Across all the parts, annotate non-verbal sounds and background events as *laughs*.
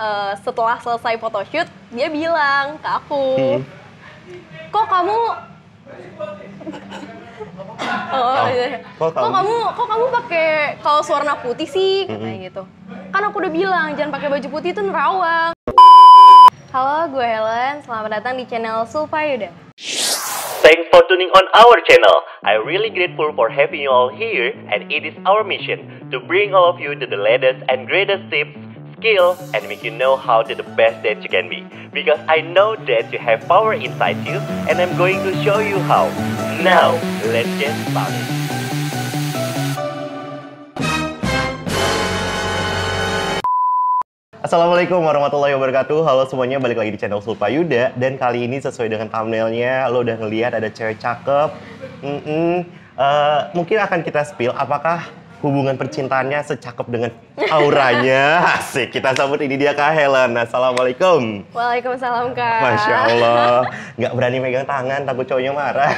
uh, setelah selesai photoshoot dia bilang ke aku hmm. kok kamu *laughs* oh, oh, iya. kok, kok kamu kok kamu pakai kaos warna putih sih hmm. katanya hmm. gitu kan aku udah bilang jangan pakai baju putih itu nerawang halo gue Helen selamat datang di channel Sulfa Yuda Thanks for tuning on our channel. I really grateful for having you all here, and it is our mission to bring all of you to the latest and greatest tips skill and make you know how to the best that you can be. Because I know that you have power inside you and I'm going to show you how. Now, let's get started. Assalamualaikum warahmatullahi wabarakatuh Halo semuanya, balik lagi di channel Sulpa Yuda Dan kali ini sesuai dengan thumbnailnya Lo udah ngeliat ada cewek cakep mm -mm. Uh, Mungkin akan kita spill apakah hubungan percintaannya secakep dengan auranya. *laughs* Asik, kita sambut ini dia Kak Helen. Assalamualaikum. Waalaikumsalam Kak. Masya Allah. Gak berani megang tangan, takut cowoknya marah.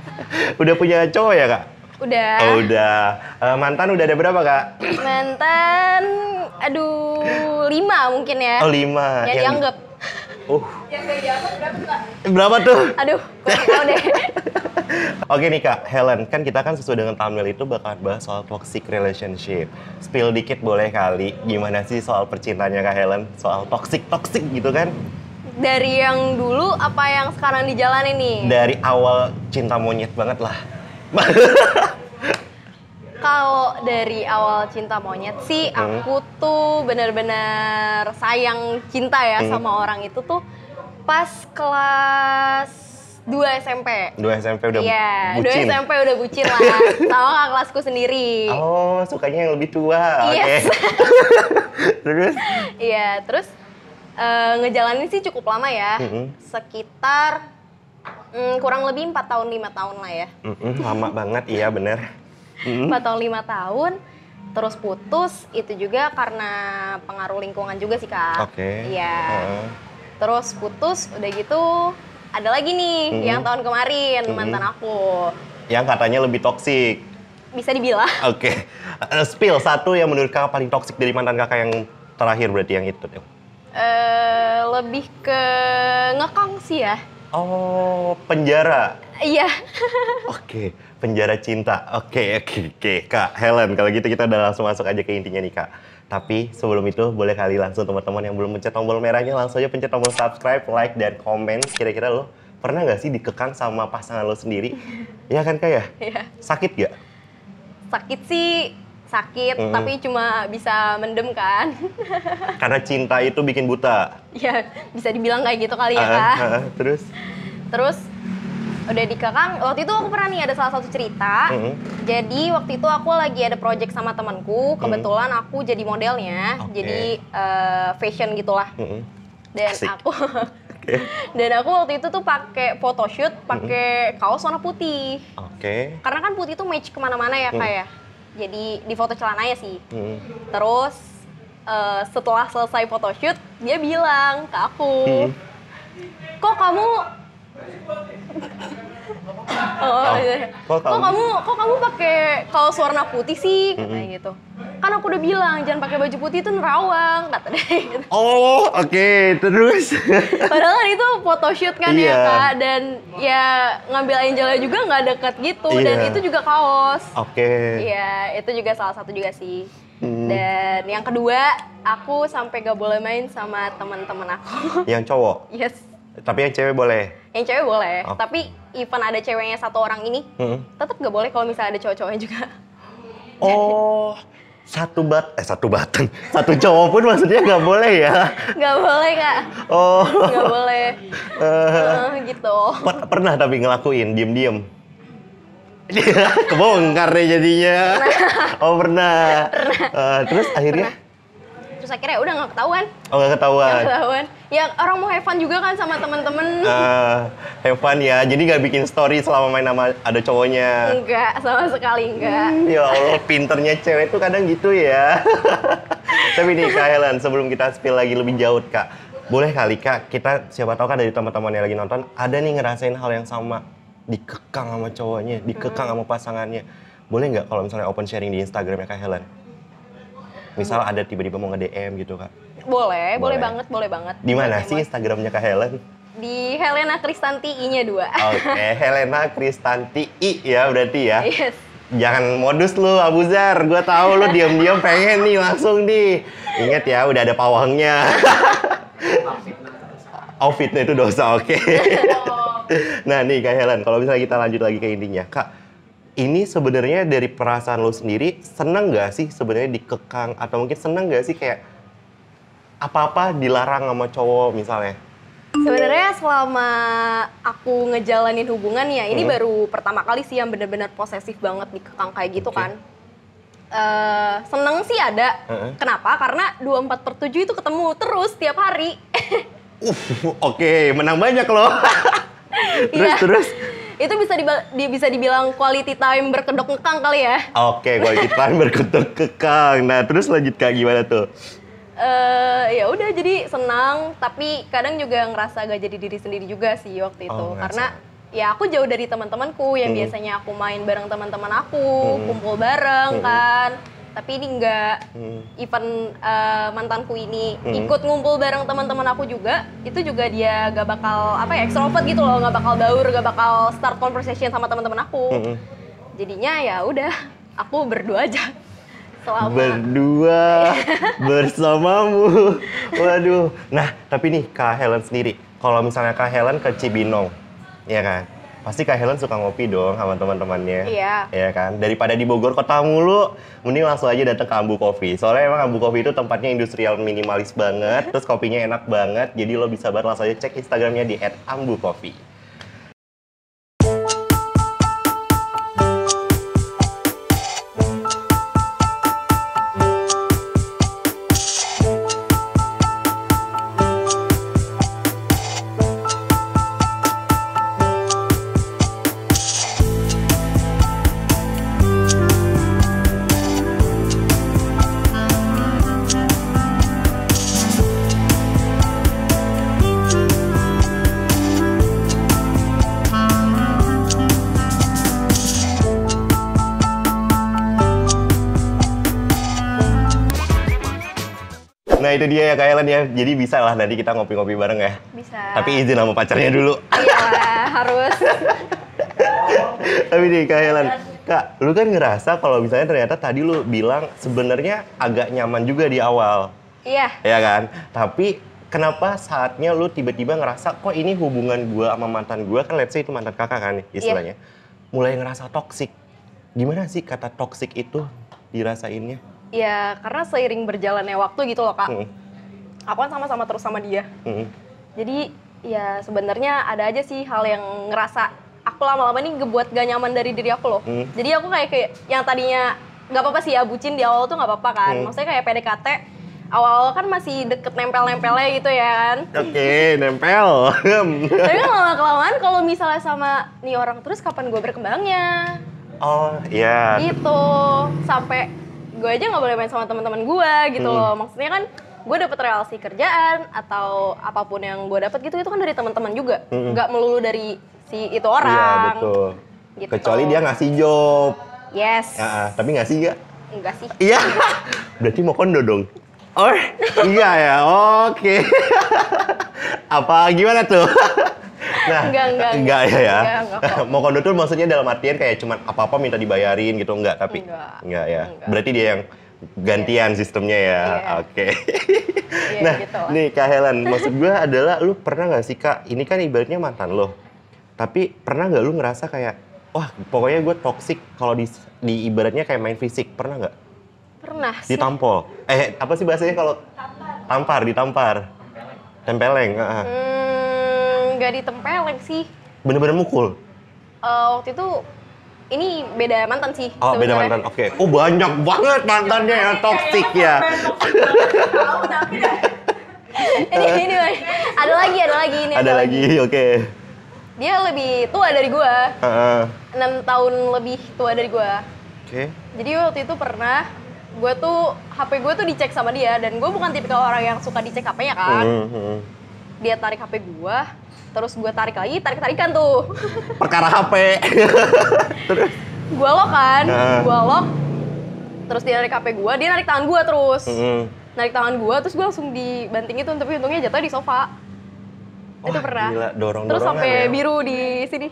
*laughs* udah punya cowok ya Kak? Udah. Oh, udah. Uh, mantan udah ada berapa Kak? Mantan, aduh lima mungkin ya. Oh lima. Yang, yang dianggap Oh. Yang berapa tuh, Berapa tuh? Aduh, kok deh. *laughs* Oke nih Kak, Helen, kan kita kan sesuai dengan thumbnail itu bakal bahas soal toxic relationship. Spill dikit boleh kali, gimana sih soal percintanya Kak Helen? Soal toxic-toxic gitu kan? Dari yang dulu apa yang sekarang dijalani nih? Dari awal cinta monyet banget lah. *laughs* Kalau dari awal cinta monyet sih hmm. aku tuh bener-bener sayang cinta ya hmm. sama orang itu tuh pas kelas 2 SMP. 2 SMP udah yeah, bucin. 2 SMP udah bucin lah. sama *laughs* gak kelasku sendiri. Oh, sukanya yang lebih tua. Yes. Oke. Okay. Iya. *laughs* terus? Iya, yeah, terus uh, ngejalanin sih cukup lama ya. -hmm. Sekitar mm, kurang lebih 4 tahun, 5 tahun lah ya. Mm -hmm, lama banget, iya bener hmm. 4 tahun 5 tahun terus putus itu juga karena pengaruh lingkungan juga sih kak. Oke. Okay. Iya. Uh. Terus putus udah gitu ada lagi nih hmm. yang tahun kemarin hmm. mantan aku. Yang katanya lebih toksik. Bisa dibilang. *laughs* Oke. Okay. Eh, spill satu yang menurut kakak paling toksik dari mantan kakak yang terakhir berarti yang itu. Eh uh, lebih ke ngekang sih ya. Oh, penjara. Iya. *laughs* oke, penjara cinta. Oke, oke, oke. Kak Helen, kalau gitu kita udah langsung masuk aja ke intinya nih, Kak. Tapi sebelum itu boleh kali langsung teman-teman yang belum pencet tombol merahnya langsung aja pencet tombol subscribe, like, dan komen. Kira-kira lo pernah gak sih dikekang sama pasangan lo sendiri? *laughs* Iya kan kak ya? Iya. Sakit gak? Sakit sih sakit -hmm. tapi cuma bisa mendem kan *laughs* karena cinta itu bikin buta ya bisa dibilang kayak gitu kali ya uh, kak uh, terus terus udah dikekang waktu itu aku pernah nih ada salah satu cerita mm -hmm. jadi waktu itu aku lagi ada project sama temanku kebetulan mm -hmm. aku jadi modelnya okay. jadi uh, fashion gitulah mm -hmm. dan Asik. aku *laughs* dan aku waktu itu tuh pakai photoshoot pakai mm -hmm. kaos warna putih oke okay. karena kan putih tuh match kemana-mana ya mm -hmm. kayak jadi di foto celananya sih hmm. terus uh, setelah selesai photoshoot dia bilang ke aku hmm. kok kamu oh, oh, kok kamu kok kamu pakai kaos warna putih sih hmm. katanya hmm. gitu kan aku udah bilang jangan pakai baju putih itu nerawang kata dia *laughs* gitu. oh oke okay. terus padahal kan itu shoot kan yeah. ya iya. kak dan ya ngambil angelnya juga nggak deket gitu yeah. dan iya. itu juga kaos oke okay. iya itu juga salah satu juga sih Hmm. Dan yang kedua, aku sampai gak boleh main sama teman-teman aku. *laughs* Yang cowok? Yes. Tapi yang cewek boleh? Yang cewek boleh. Oh. Tapi even ada ceweknya satu orang ini, hmm. tetap gak boleh kalau misalnya ada cowok-cowoknya juga. Oh, satu bat eh satu batang satu cowok pun maksudnya nggak boleh ya nggak boleh kak oh nggak boleh uh, gitu per pernah tapi ngelakuin diem diem *laughs* kebongkar deh jadinya pernah. oh pernah, pernah. Uh, terus akhirnya pernah terus akhirnya udah nggak ketahuan oh nggak ketahuan gak ketahuan ya orang mau have fun juga kan sama temen-temen uh, have fun ya jadi nggak bikin story selama main nama ada cowoknya enggak sama sekali enggak hmm, ya allah pinternya cewek tuh kadang gitu ya *laughs* tapi nih kak Helen sebelum kita spill lagi lebih jauh kak boleh kali kak kita siapa tahu kan dari teman-teman yang lagi nonton ada nih ngerasain hal yang sama dikekang sama cowoknya dikekang hmm. sama pasangannya boleh nggak kalau misalnya open sharing di Instagramnya kak Helen Misal ada tiba-tiba mau nge-DM gitu kak. Boleh, boleh, boleh banget, boleh banget. Di mana sih Instagramnya Kak Helen? Di Helena Kristanti I-nya dua. Oke, okay, *laughs* Helena Kristanti I ya berarti ya. Yes. Jangan modus lu Abuzar, gue tahu lu diam-diam pengen nih langsung nih. Ingat ya, udah ada pawangnya. *laughs* Outfitnya itu dosa, oke. Okay. *laughs* nah nih Kak Helen, kalau misalnya kita lanjut lagi ke intinya, Kak, ini sebenarnya dari perasaan lo sendiri seneng gak sih sebenarnya dikekang atau mungkin seneng gak sih kayak apa-apa dilarang sama cowok misalnya? Sebenarnya selama aku ngejalanin hubungan ya ini hmm. baru pertama kali sih yang benar-benar posesif banget dikekang kayak gitu okay. kan. Uh, seneng sih ada. Uh hmm. -huh. Kenapa? Karena 24 per 7 itu ketemu terus tiap hari. *laughs* uh, Oke, okay. menang banyak loh. *laughs* terus, yeah. terus itu bisa di, bisa dibilang quality time berkedok kekang kali ya oke okay, quality time berkedok kekang nah terus lanjut kayak gimana tuh uh, ya udah jadi senang tapi kadang juga ngerasa gak jadi diri sendiri juga sih waktu itu oh, karena ya aku jauh dari teman-temanku yang hmm. biasanya aku main bareng teman-teman aku hmm. kumpul bareng hmm. kan tapi ini enggak hmm. even uh, mantanku ini hmm. ikut ngumpul bareng teman-teman aku juga itu juga dia gak bakal apa ya extrovert gitu loh gak bakal baur gak bakal start conversation sama teman-teman aku hmm. jadinya ya udah aku berdua aja selama berdua *laughs* bersamamu waduh nah tapi nih kak Helen sendiri kalau misalnya kak Helen ke Cibinong ya kan pasti Kak Helen suka ngopi dong sama teman-temannya. Iya. Iya kan? Daripada di Bogor kota mulu, mending langsung aja datang ke Ambu Coffee. Soalnya emang Ambu Coffee itu tempatnya industrial minimalis banget, terus kopinya enak banget. Jadi lo bisa banget langsung aja cek Instagramnya di @ambucoffee. itu dia ya Kak Ellen ya. Jadi bisa lah nanti kita ngopi-ngopi bareng ya. Bisa. Tapi izin sama pacarnya dulu. Iya, harus. *laughs* Tapi nih Kak Helen, Kak, lu kan ngerasa kalau misalnya ternyata tadi lu bilang sebenarnya agak nyaman juga di awal. Iya. Iya kan? Tapi kenapa saatnya lu tiba-tiba ngerasa kok ini hubungan gua sama mantan gua kan let's say itu mantan kakak kan iya. istilahnya. Iya. Mulai ngerasa toksik. Gimana sih kata toksik itu dirasainnya? ya karena seiring berjalannya waktu gitu loh kak. Hmm. Aku kan sama-sama terus sama dia. Hmm. Jadi ya sebenarnya ada aja sih hal yang ngerasa aku lama-lama ini ngebuat gak nyaman dari diri aku loh. Hmm. Jadi aku kayak kayak yang tadinya nggak apa-apa sih ya bucin di awal tuh nggak apa-apa kan. Hmm. Maksudnya kayak PDKT awal-awal kan masih deket nempel-nempelnya gitu ya kan. Oke, okay, *laughs* nempel. Tapi kan lama-kelamaan kalau misalnya sama nih orang terus kapan gue berkembangnya? Oh, iya. Yeah. Gitu. Sampai gue aja nggak boleh main sama teman-teman gue gitu hmm. loh maksudnya kan gue dapet relasi kerjaan atau apapun yang gue dapet gitu itu kan dari teman-teman juga hmm. nggak hmm. melulu dari si itu iya, orang iya betul gitu. kecuali dia ngasih job yes ya, tapi ngasih gak enggak sih iya *laughs* berarti mau kondo dong oh iya ya oke okay. *laughs* apa gimana tuh *laughs* nah, enggak, enggak, enggak, enggak ya, ya. Enggak, enggak, enggak. mau *laughs* kondo tuh maksudnya dalam artian kayak cuma apa-apa minta dibayarin gitu enggak, tapi enggak, enggak ya. Enggak. Berarti dia yang gantian yeah. sistemnya ya. Yeah. Oke. Okay. Iya, yeah, *laughs* nah, gitu nih Kak Helen, maksud gue adalah lu pernah nggak sih Kak, ini kan ibaratnya mantan lo. Tapi pernah nggak lu ngerasa kayak wah, pokoknya gue toksik kalau di, di ibaratnya kayak main fisik, pernah nggak? Pernah sih. Ditampol. Eh, apa sih bahasanya kalau tampar, ditampar. Tempeleng, Tempeleng. Uh -huh. hmm nggak ditempelek sih. Bener-bener mukul? Uh, waktu itu ini beda mantan sih. Oh, sebenernya. beda mantan. Oke. Okay. Oh, banyak banget mantannya yang toksik ya. ini, ini, ada lagi, ada lagi ini. Ada, ada lagi, oke. Okay. Dia lebih tua dari gua. enam Uh -uh. tahun lebih tua dari gua. Oke. Okay. Jadi waktu itu pernah gue tuh HP gue tuh dicek sama dia dan gue bukan tipikal orang yang suka dicek HP-nya kan. Mm -hmm. Dia tarik HP gue, terus gue tarik lagi tarik tarikan tuh *laughs* perkara HP *laughs* terus gue lo kan uh. Nah. gue lo terus dia narik HP gue dia narik tangan gue terus mm -hmm. narik tangan gue terus gue langsung dibanting itu tapi untungnya jatuh di sofa Wah, itu pernah gila, dorong terus sampai ya. biru di sini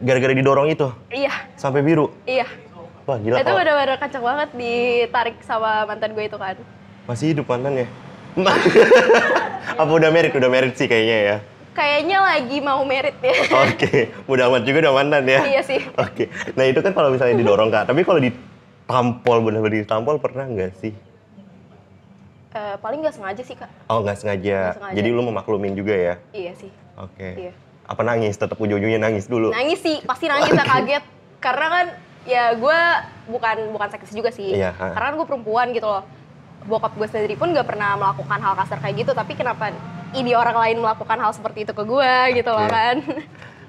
gara-gara didorong itu iya sampai biru iya Wah, gila. Itu bener-bener kacang banget ditarik sama mantan gue itu kan. Masih hidup mantan ya? *laughs* apa udah merit? Udah merit sih kayaknya ya kayaknya lagi mau merit ya. *laughs* Oke, okay. mudah amat juga udah mantan ya. Iya sih. Oke, okay. nah itu kan kalau misalnya didorong kak, tapi kalau ditampol benar-benar ditampol pernah nggak sih? Uh, paling nggak sengaja sih kak. Oh nggak sengaja. sengaja. Jadi lu memaklumin juga ya? Iya sih. Oke. Okay. Iya. Apa nangis? Tetap ujung-ujungnya nangis dulu. Nangis sih, pasti nangis okay. kaget. Karena kan ya gue bukan bukan seksis juga sih. Iya, Karena kan gue perempuan gitu loh. Bokap gue sendiri pun gak pernah melakukan hal kasar kayak gitu, tapi kenapa ini orang lain melakukan hal seperti itu ke gue gitu loh kan.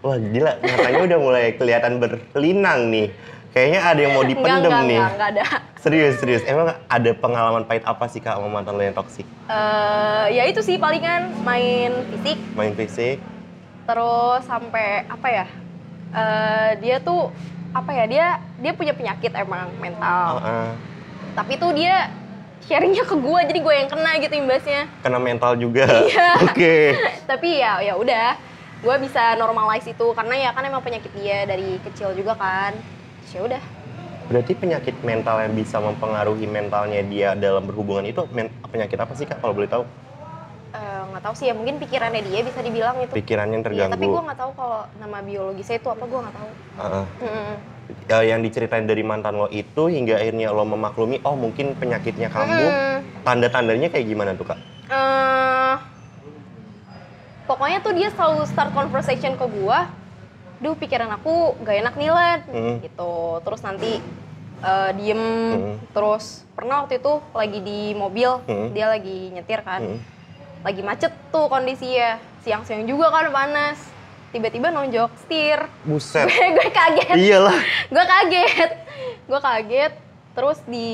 Wah gila, katanya udah mulai kelihatan berlinang nih. Kayaknya ada yang mau dipendem nggak, enggak, nih. Enggak, enggak ada. Serius, serius. Emang ada pengalaman pahit apa sih kak sama mantan lo yang toksik? Uh, ya itu sih palingan main fisik. Main fisik. Terus sampai apa ya? Uh, dia tuh apa ya dia dia punya penyakit emang mental. Uh -uh. Tapi tuh dia sharingnya ke gue jadi gue yang kena gitu imbasnya kena mental juga *laughs* iya oke okay. *laughs* tapi ya ya udah gue bisa normalize itu karena ya kan emang penyakit dia dari kecil juga kan ya udah berarti penyakit mental yang bisa mempengaruhi mentalnya dia dalam berhubungan itu penyakit apa sih kak kalau boleh tahu eh, nggak uh, tahu sih ya mungkin pikirannya dia bisa dibilang itu pikirannya yang iya, terganggu ya, tapi gue nggak tahu kalau nama biologisnya itu apa gue nggak tahu uh -uh uh, yang diceritain dari mantan lo itu hingga akhirnya lo memaklumi oh mungkin penyakitnya kamu hmm. tanda tandanya kayak gimana tuh kak? Uh, pokoknya tuh dia selalu start conversation ke gua, duh pikiran aku gak enak nih Len, hmm. gitu. Terus nanti uh, diem, hmm. terus pernah waktu itu lagi di mobil, hmm. dia lagi nyetir kan, hmm. lagi macet tuh kondisinya, siang-siang juga kan panas tiba-tiba nonjok setir. Buset. *laughs* gue, kaget. Iyalah. gue kaget. Gue kaget. Terus di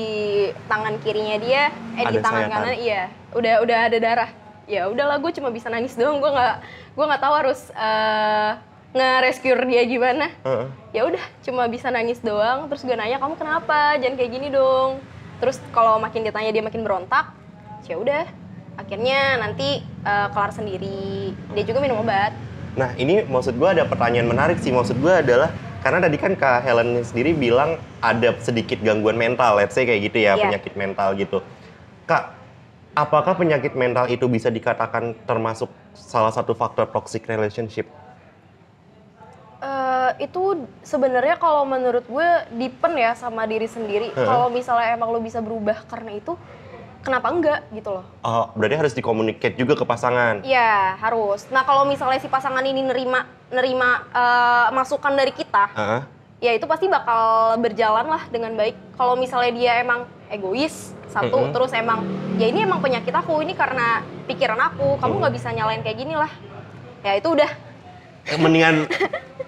tangan kirinya dia, eh ada di tangan sayatan. kanan iya, udah udah ada darah. Ya udahlah, gue cuma bisa nangis doang. Gue nggak gue nggak tahu harus uh, eh, nge-rescue dia gimana. Uh -uh. Ya udah, cuma bisa nangis doang. Terus gue nanya, kamu kenapa? Jangan kayak gini dong. Terus kalau makin ditanya dia makin berontak. Ya udah, akhirnya nanti uh, kelar sendiri. Dia juga minum obat. Nah, ini maksud gue ada pertanyaan menarik sih. Maksud gue adalah karena tadi kan Kak Helen sendiri bilang ada sedikit gangguan mental, let's say kayak gitu ya, yeah. penyakit mental gitu. Kak, apakah penyakit mental itu bisa dikatakan termasuk salah satu faktor toxic relationship? Eh, itu sebenarnya kalau menurut gue dipen ya sama diri sendiri. Kalau misalnya emang lo bisa berubah karena itu, kenapa enggak gitu loh. Oh, berarti harus dikomunikasi juga ke pasangan. Iya, harus. Nah, kalau misalnya si pasangan ini nerima nerima uh, masukan dari kita, uh -huh. ya itu pasti bakal berjalan lah dengan baik. Kalau misalnya dia emang egois satu, uh -huh. terus emang ya ini emang penyakit aku, ini karena pikiran aku, kamu nggak uh -huh. bisa nyalain kayak gini lah. Ya itu udah mendingan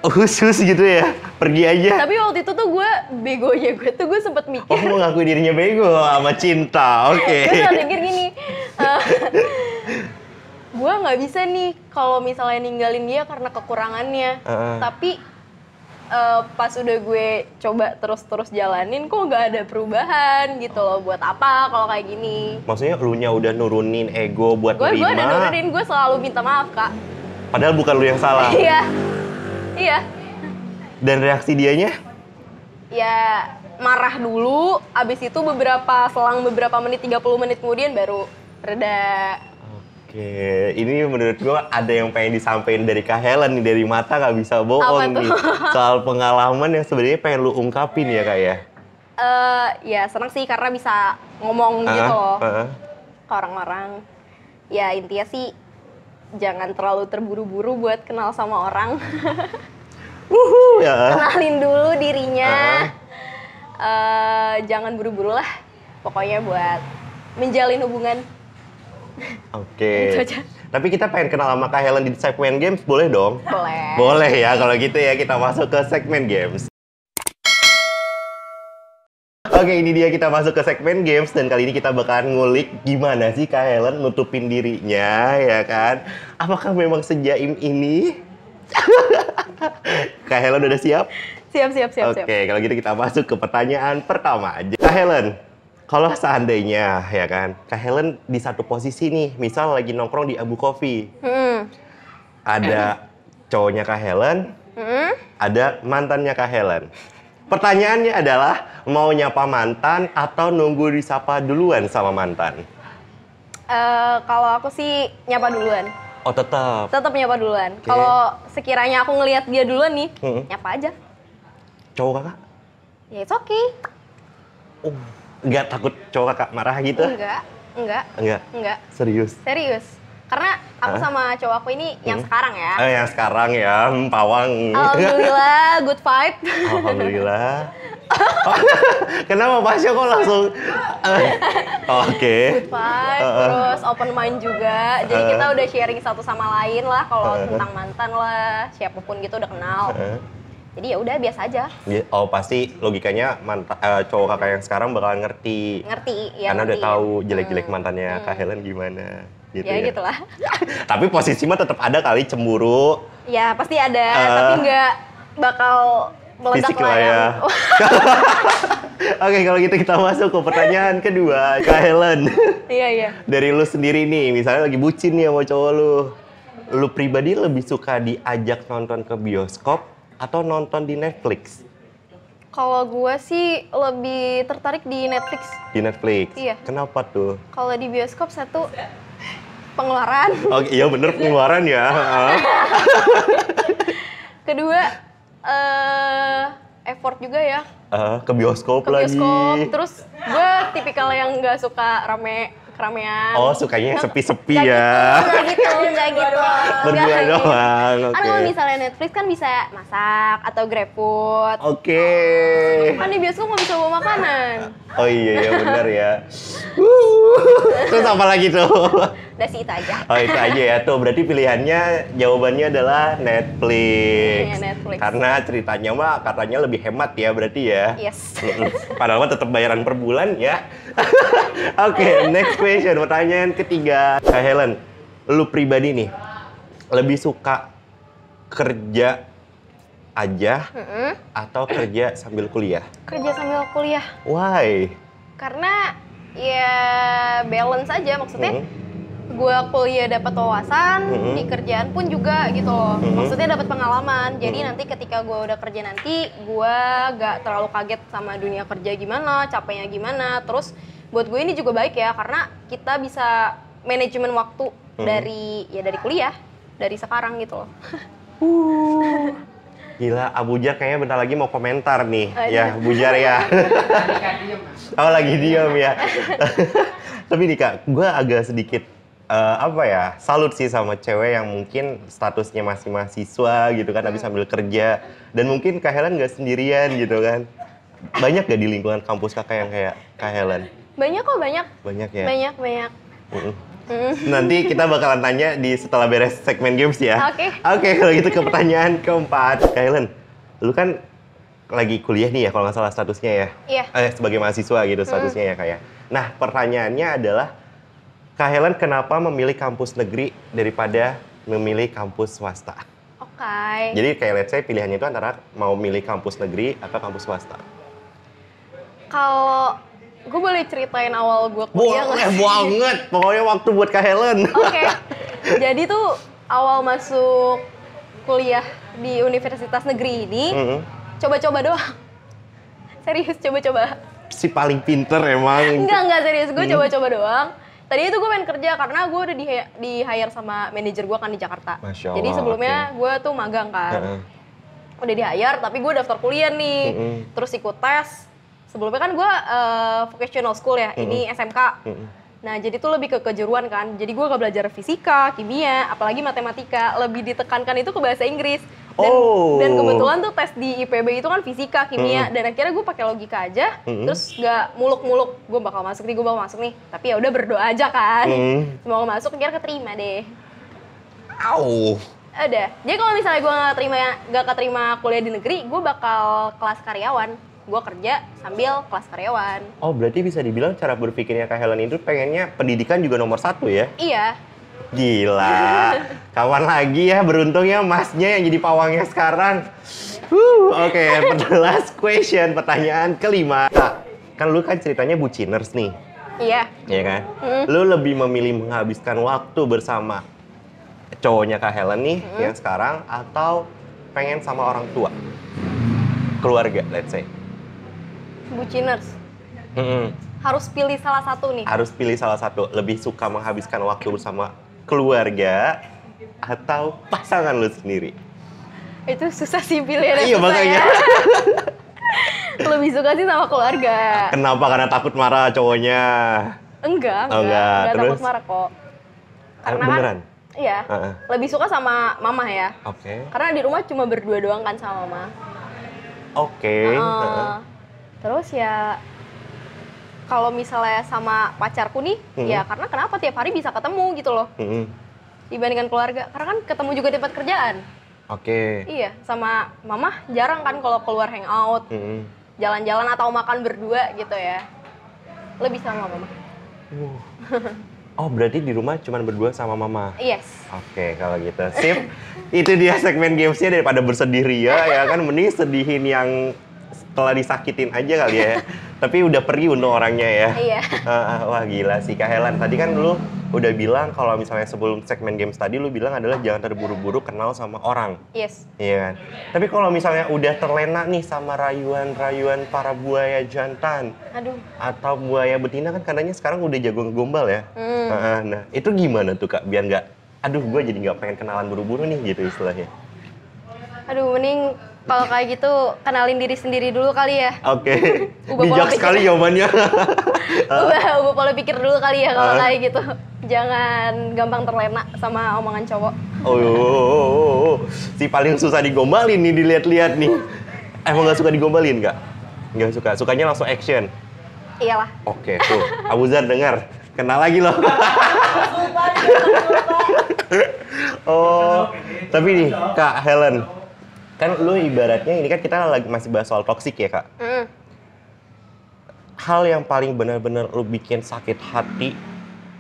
khusus gitu ya pergi aja tapi waktu itu tuh gue bego ya gue tuh gue sempet mikir oh mau ngaku dirinya bego sama cinta oke okay. gue mikir gini uh, eh, gue nggak bisa nih kalau misalnya ninggalin dia karena kekurangannya uh -uh. tapi uh, pas udah gue coba terus-terus jalanin kok nggak ada perubahan gitu loh buat apa kalau kayak gini maksudnya lu nya udah nurunin ego buat gue gue udah nurunin gue selalu minta maaf kak Padahal bukan lu yang salah. *laughs* Iya. Iya. Dan reaksi dianya? Ya marah dulu, abis itu beberapa selang beberapa menit 30 menit kemudian baru reda. Oke, ini menurut gue ada yang pengen disampaikan dari Kak Helen nih, dari mata nggak bisa bohong nih. *laughs* Soal pengalaman yang sebenarnya pengen lu ungkapin ya kak ya? Uh, ya senang sih karena bisa ngomong uh, gitu loh uh. ke orang-orang. Ya intinya sih jangan terlalu terburu-buru buat kenal sama orang. *laughs* Wuhu, ya. Kenalin dulu dirinya. Uh. Uh, jangan buru-buru lah. Pokoknya buat menjalin hubungan. Oke. Okay. *laughs* Tapi kita pengen kenal sama Kak Helen di segmen games, boleh dong? Boleh. Boleh ya, kalau gitu ya kita masuk ke segmen games. Oke, ini dia kita masuk ke segmen games dan kali ini kita bakalan ngulik gimana sih Kak Helen nutupin dirinya, ya kan? Apakah memang sejaim ini? *laughs* Kak Helen udah siap? Siap, siap, siap. Oke, siap. kalau gitu kita masuk ke pertanyaan pertama aja. Kak Helen, kalau seandainya ya kan, Kak Helen di satu posisi nih, misal lagi nongkrong di Abu Coffee, hmm. ada cowoknya Kak Helen, hmm. ada mantannya Kak Helen. Pertanyaannya adalah mau nyapa mantan atau nunggu disapa duluan sama mantan? Uh, kalau aku sih nyapa duluan. Oh tetap. Tetap nyapa duluan. Okay. Kalau sekiranya aku ngelihat dia duluan nih, hmm. nyapa aja. Cowok kakak? Ya oke. okay. Oh, nggak takut cowok kakak marah gitu? Enggak, enggak. Enggak. Enggak. Serius. Serius. Karena aku Hah? sama cowokku ini yang hmm. sekarang ya. Eh, yang sekarang ya, hmm, pawang. Alhamdulillah, *laughs* good fight. Alhamdulillah. *laughs* oh, *laughs* kenapa Pasha kok langsung oke okay. good fight terus open mind juga jadi uh, kita udah sharing satu sama lain lah kalau uh, tentang mantan lah siapapun gitu udah kenal uh, jadi ya udah biasa aja. Iya, oh pasti logikanya manta, uh, cowok kakak yang sekarang bakal ngerti. Ngerti, ya. Karena ngerti. udah tahu jelek-jelek hmm. mantannya hmm. Kak Helen gimana gitu ya, ya. gitulah *laughs* tapi posisi mah tetap ada kali cemburu ya pasti ada uh, tapi nggak bakal meledak lah ya, ya. *laughs* Oke, kalau gitu kita masuk ke pertanyaan kedua, ke Helen. *laughs* Iya, iya. Dari lu sendiri nih, misalnya lagi bucin nih sama cowok lu. Lu pribadi lebih suka diajak nonton ke bioskop atau nonton di Netflix? Kalau gue sih lebih tertarik di Netflix. Di Netflix? Iya. Kenapa tuh? Kalau di bioskop satu, pengeluaran. Oh iya bener pengeluaran ya. *laughs* Kedua uh, effort juga ya. Uh, ke bioskop, ke bioskop lagi. Terus gue tipikal yang gak suka rame keramaian. Oh, sukanya sepi-sepi ya. ya. gak gitu, gak gitu, gitu. Berdua doang. Gitu. Oke. Kalau misalnya Netflix kan bisa masak atau GrabFood. Oke. Okay. Kan di bioskop gak bisa bawa makanan. Oh iya iya bener ya. *laughs* *laughs* Terus apa lagi tuh? Udah sih itu aja. Oh itu aja ya tuh. Berarti pilihannya jawabannya adalah Netflix. Iya Netflix. Karena ceritanya mah katanya lebih hemat ya berarti ya. Yes. Padahal mah tetap bayaran per bulan ya. *laughs* Oke okay, next question pertanyaan ketiga. Kak Helen, lu pribadi nih lebih suka kerja aja mm -hmm. atau kerja sambil kuliah? Kerja sambil kuliah. Why? Karena ya balance aja maksudnya mm -hmm. gue kuliah dapat wawasan mm -hmm. di kerjaan pun juga gitu loh mm -hmm. maksudnya dapat pengalaman jadi mm -hmm. nanti ketika gue udah kerja nanti gue gak terlalu kaget sama dunia kerja gimana capeknya gimana terus buat gue ini juga baik ya karena kita bisa manajemen waktu mm -hmm. dari ya dari kuliah dari sekarang gitu loh *laughs* uh. Gila, abu jar kayaknya bentar lagi mau komentar nih, Aduh. ya Bujar ya. *laughs* oh lagi diem ya. *laughs* Tapi nih kak, gue agak sedikit uh, apa ya salut sih sama cewek yang mungkin statusnya masih mahasiswa gitu kan, habis sambil hmm. kerja dan mungkin kak Helen gak sendirian gitu kan. Banyak gak di lingkungan kampus kakak yang kayak kak Helen? Banyak kok banyak. Banyak ya. Banyak banyak. Uh -uh. *laughs* Nanti kita bakalan tanya di setelah beres segmen games ya. Oke. Okay. Oke, okay, kalau gitu ke pertanyaan keempat. Kailen. lu kan lagi kuliah nih ya kalau nggak salah statusnya ya. Iya. Yeah. Eh, sebagai mahasiswa gitu hmm. statusnya hmm. ya kayak. Ya. Nah, pertanyaannya adalah Kak Helen kenapa memilih kampus negeri daripada memilih kampus swasta? Oke. Okay. Jadi kayak let's say pilihannya itu antara mau milih kampus negeri atau kampus swasta. Kalau Gue boleh ceritain awal gue kuliah Boleh banget. Pokoknya waktu buat Kak Helen. Oke. Okay. *laughs* Jadi tuh awal masuk kuliah di universitas negeri ini, mm-hmm. coba-coba doang. Serius, coba-coba. Si paling pinter emang. Enggak, enggak serius. Gue mm. coba-coba doang. Tadi itu gue main kerja karena gue udah di, hire sama manajer gue kan di Jakarta. Masya Allah, Jadi sebelumnya okay. gue tuh magang kan. uh Udah di hire, tapi gue daftar kuliah nih. Mm-hmm. Terus ikut tes sebelumnya kan gue uh, vocational school ya, mm-hmm. ini SMK. Mm-hmm. Nah, jadi tuh lebih ke kejuruan kan. Jadi gue gak belajar fisika, kimia, apalagi matematika. Lebih ditekankan itu ke bahasa Inggris. Dan, oh. dan kebetulan tuh tes di IPB itu kan fisika, kimia, mm-hmm. dan akhirnya gue pakai logika aja. Mm-hmm. Terus gak muluk-muluk, gue bakal masuk nih, gue bakal masuk nih. Tapi ya udah berdoa aja kan. Mm-hmm. Semoga masuk, akhirnya keterima deh. Au. Ada. Jadi kalau misalnya gue gak terima, gak keterima kuliah di negeri, gue bakal kelas karyawan gue kerja sambil kelas karyawan. Oh, berarti bisa dibilang cara berpikirnya Kak Helen itu pengennya pendidikan juga nomor satu ya? Iya. Gila, *laughs* kawan lagi ya beruntungnya masnya yang jadi pawangnya sekarang. Oke, okay, *laughs* last question, pertanyaan kelima. Kak, kan lu kan ceritanya buciners nih. Iya. Iya kan? Mm. Lu lebih memilih menghabiskan waktu bersama cowoknya Kak Helen nih mm. yang sekarang atau pengen sama orang tua? Keluarga, let's say buciners. -hmm. Harus pilih salah satu nih. Harus pilih salah satu. Lebih suka menghabiskan waktu bersama keluarga atau pasangan lu sendiri? Itu susah sih pilihannya. Iya ya. makanya. *laughs* Lebih suka sih sama keluarga. Kenapa? Karena takut marah cowoknya. Enggak, enggak. Oh, enggak. enggak Terus? takut marah kok. Ah, Karena kan Beneran? iya. Uh -uh. Lebih suka sama mama ya. Oke. Okay. Karena di rumah cuma berdua doang kan sama mama. Oke. Okay. Uh -uh. Uh terus ya kalau misalnya sama pacarku nih hmm. ya mm-hmm. karena kenapa tiap hari bisa ketemu gitu loh hmm. dibandingkan keluarga karena kan ketemu juga di tempat kerjaan oke okay. iya sama mama jarang kan kalau keluar hangout hmm. jalan-jalan atau makan berdua gitu ya lebih sama mama uh. Oh berarti di rumah cuma berdua sama mama? Yes. Oke okay, kalau gitu sip. Itu dia segmen gamesnya daripada bersedih ria ya kan mending sedihin yang telah disakitin aja kali ya. *laughs* Tapi udah pergi uno orangnya ya. Iya. wah gila sih Kak Helen. Tadi kan lu udah bilang kalau misalnya sebelum segmen games tadi lu bilang adalah jangan terburu-buru kenal sama orang. Yes. Iya kan. Tapi kalau misalnya udah terlena nih sama rayuan-rayuan para buaya jantan. Aduh. Atau buaya betina kan katanya sekarang udah jago ngegombal ya. Hmm. Nah, nah, itu gimana tuh Kak biar nggak aduh gue jadi nggak pengen kenalan buru-buru nih gitu istilahnya. Aduh, mending kalau kayak gitu kenalin diri sendiri dulu kali ya. Oke. *laughs* Okay. Bijak pikir. sekali jawabannya. *laughs* ubah ubah pola pikir dulu kali ya kalau ah. kayak gitu. Jangan gampang terlena sama omongan cowok. Oh, oh, oh, oh. si paling susah digombalin nih dilihat-lihat nih. Emang nggak suka digombalin nggak? Nggak suka. Sukanya langsung action. Iyalah. Oke, okay, tuh. Abu Zar dengar. Kenal lagi loh. *laughs* oh, tapi nih Kak Helen, kan lu ibaratnya ini kan kita lagi masih bahas soal toksik ya kak mm. hal yang paling benar-benar lu bikin sakit hati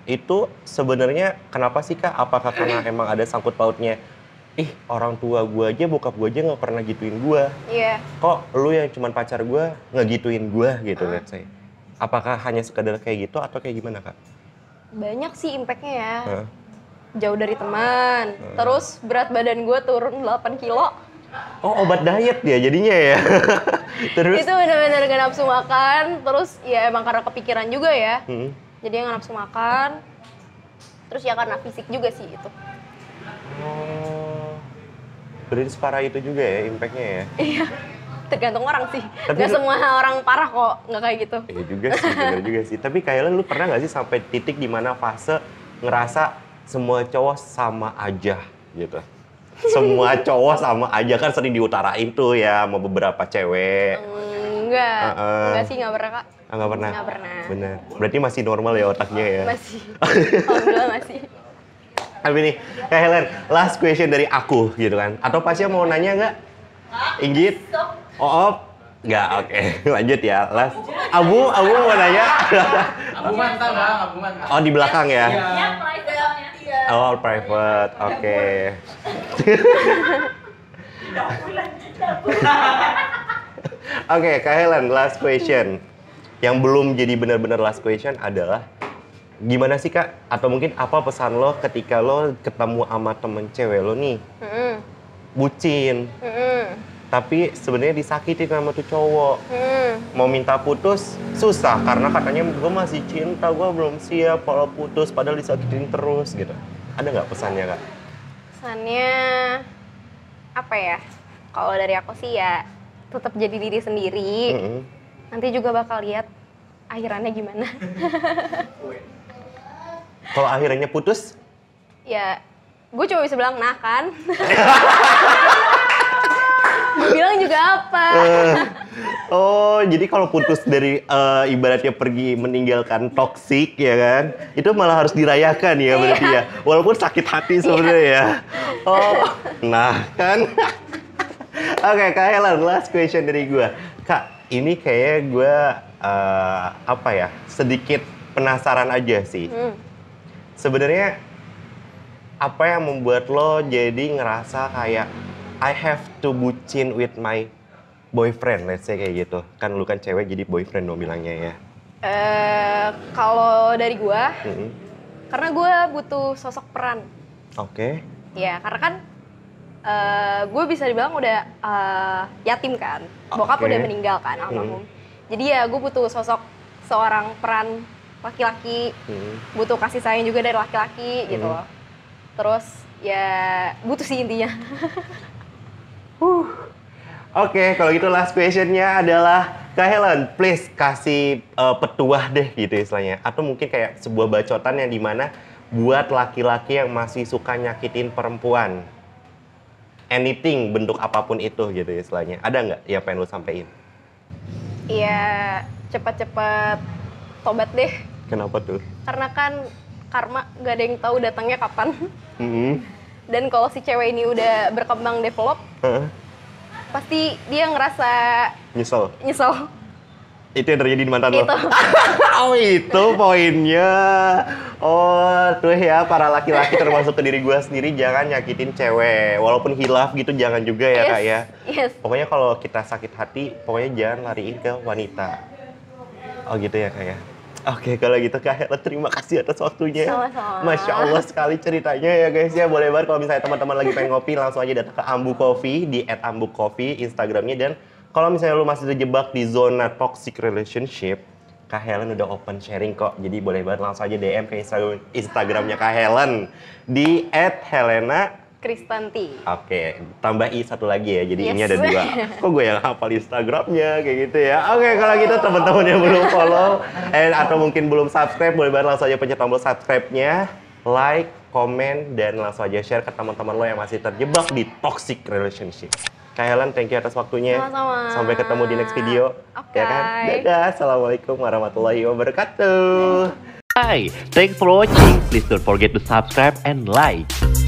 itu sebenarnya kenapa sih kak apakah karena emang ada sangkut pautnya ih orang tua gue aja bokap gue aja nggak pernah gituin gue yeah. kok lu yang cuman pacar gue gituin gue gitu mm. saya. apakah hanya sekedar kayak gitu atau kayak gimana kak banyak sih impactnya ya huh? jauh dari teman hmm. terus berat badan gue turun 8 kilo Oh obat diet ya jadinya ya. *laughs* terus itu benar-benar gak nafsu makan, terus ya emang karena kepikiran juga ya. Hmm. Jadi nggak nafsu makan, terus ya karena fisik juga sih itu. Oh, berarti separah itu juga ya impactnya ya? *laughs* Iya, tergantung orang sih. Tapi gak lu, semua orang parah kok, nggak kayak gitu. Iya juga sih, *laughs* benar juga sih. Tapi kayaknya lu pernah nggak sih sampai titik di mana fase ngerasa semua cowok sama aja gitu? semua cowok sama aja kan sering diutarain tuh ya sama beberapa cewek. Hmm, enggak, uh -uh. enggak sih enggak pernah kak. Ah, enggak pernah. Enggak pernah. Bener. Berarti masih normal ya otaknya ya. Masih. *laughs* Alhamdulillah masih. Tapi nih, Kak eh, Helen, last question dari aku gitu kan. Atau pasti mau nanya nggak? Inggit? Oh, oh. Nggak, oke. Okay. *laughs* Lanjut ya. Last. Abu, Abu mau nanya. Abu mantan, Abu mantan. Oh, di belakang ya? Iya. iya awal iya. Oh, private. Iya. Oke. Iya. Oke, okay, Kak Helen, last question. Yang belum jadi benar-benar last question adalah gimana sih kak? Atau mungkin apa pesan lo ketika lo ketemu sama temen cewek lo nih, mm bucin, mm tapi sebenarnya disakiti sama tuh cowok. mm hmm. mau minta putus susah karena katanya gue masih cinta gue belum siap kalau putus padahal disakitin terus gitu ada nggak pesannya kak pesannya apa ya kalau dari aku sih ya tetap jadi diri sendiri -hmm. nanti juga bakal lihat akhirannya gimana kalau akhirnya putus ya gue coba bisa bilang nah kan *laughs* bilang juga apa? Uh, *laughs* oh, jadi kalau putus dari uh, ibaratnya pergi meninggalkan toksik ya kan, itu malah harus dirayakan ya berarti ya. Iya. Walaupun sakit hati iya. sebenarnya ya. Oh, nah kan. *laughs* Oke, okay, Kak Helen, last question dari gue. Kak, ini kayaknya gue uh, apa ya sedikit penasaran aja sih. Hmm. Sebenarnya apa yang membuat lo jadi ngerasa kayak I have to bucin with my boyfriend, let's say kayak gitu. Kan lu kan cewek jadi boyfriend dong bilangnya ya. Uh, kalau dari gua, mm -hmm. karena gua butuh sosok peran. Oke. Okay. Ya, karena kan uh, eh, gue bisa dibilang udah uh, yatim kan, bokap okay. udah meninggal kan almarhum. Mm -hmm. Jadi ya gue butuh sosok seorang peran laki-laki, -hmm. butuh kasih sayang juga dari laki-laki -hmm. gitu Terus ya butuh sih intinya. *laughs* Huh. Oke, okay, kalau gitu last questionnya adalah Kak Helen, please kasih uh, petuah deh gitu istilahnya. Atau mungkin kayak sebuah bacotan yang dimana buat laki-laki yang masih suka nyakitin perempuan. Anything, bentuk apapun itu gitu istilahnya. Ada nggak yang pengen lu sampein? Iya, cepat-cepat tobat deh. Kenapa tuh? Karena kan karma gak ada yang tahu datangnya kapan. Mm -hmm dan kalau si cewek ini udah berkembang develop uh. pasti dia ngerasa nyesel nyesel itu yang terjadi di mantan itu. lo *laughs* oh itu poinnya oh tuh ya para laki-laki termasuk ke diri gue sendiri jangan nyakitin cewek walaupun hilaf gitu jangan juga ya yes, kak ya yes. pokoknya kalau kita sakit hati pokoknya jangan lariin ke wanita oh gitu ya kak ya Oke, kalau gitu Kak Hera, terima kasih atas waktunya. Sama-sama. Masya Allah sekali ceritanya ya guys ya. Boleh banget kalau misalnya teman-teman lagi pengen ngopi, langsung aja datang ke Ambu Coffee, di at Ambu Coffee, Instagramnya. Dan kalau misalnya lu masih terjebak di zona toxic relationship, Kak Helen udah open sharing kok. Jadi boleh banget langsung aja DM ke Instagram Instagramnya Kak Helen di @helena Kristanti. Oke, tambah i satu lagi ya. Jadi yes. ini ada dua. *laughs* Kok gue yang hafal Instagramnya kayak gitu ya. Oke, kalau gitu teman-teman yang belum follow and atau mungkin belum subscribe, boleh banget langsung aja pencet tombol subscribe-nya, like, komen, dan langsung aja share ke teman-teman lo yang masih terjebak di toxic relationship. Kak Helen, thank you atas waktunya. Sama-sama. Sampai ketemu di next video. Okay. Ya kan? Dadah. Assalamualaikum warahmatullahi wabarakatuh. Hai, thanks for watching. Please don't forget to subscribe and like.